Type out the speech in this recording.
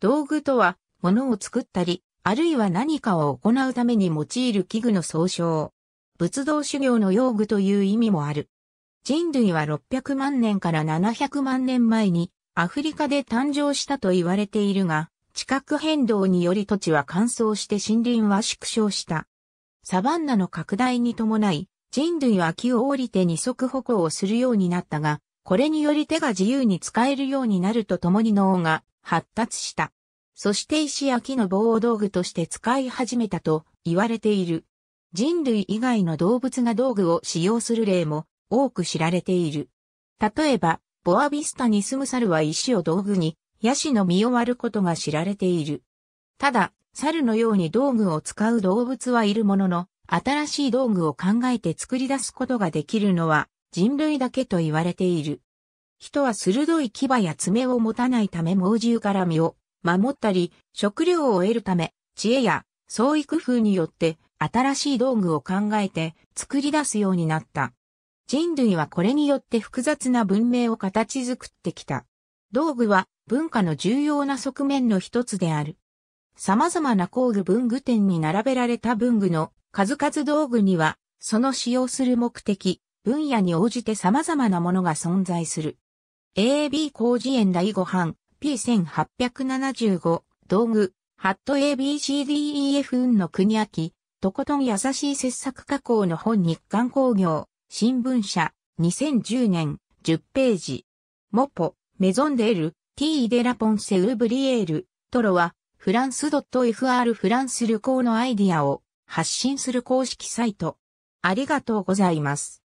道具とは、物を作ったり、あるいは何かを行うために用いる器具の総称。仏道修行の用具という意味もある。人類は600万年から700万年前にアフリカで誕生したと言われているが、地殻変動により土地は乾燥して森林は縮小した。サバンナの拡大に伴い、人類は木を降りて二足歩行をするようになったが、これにより手が自由に使えるようになるとともに脳が発達した。そして石や木の棒を道具として使い始めたと言われている。人類以外の動物が道具を使用する例も多く知られている。例えば、ボアビスタに住む猿は石を道具に、ヤシの実を割ることが知られている。ただ、猿のように道具を使う動物はいるものの、新しい道具を考えて作り出すことができるのは人類だけと言われている。人は鋭い牙や爪を持たないため猛獣から身を守ったり、食料を得るため、知恵や創意工夫によって新しい道具を考えて作り出すようになった。人類はこれによって複雑な文明を形作ってきた。道具は文化の重要な側面の一つである。様々な工具文具店に並べられた文具の数々道具には、その使用する目的、分野に応じて様々なものが存在する。AB 工事園第5版、P1875 道具ハット ABCDEF 運の国秋とことん優しい切削加工の本日刊工業新聞社2010年10ページモポメゾンデール T デラポンセウブリエールトロはフランス .fr フランス旅行のアイディアを発信する公式サイトありがとうございます。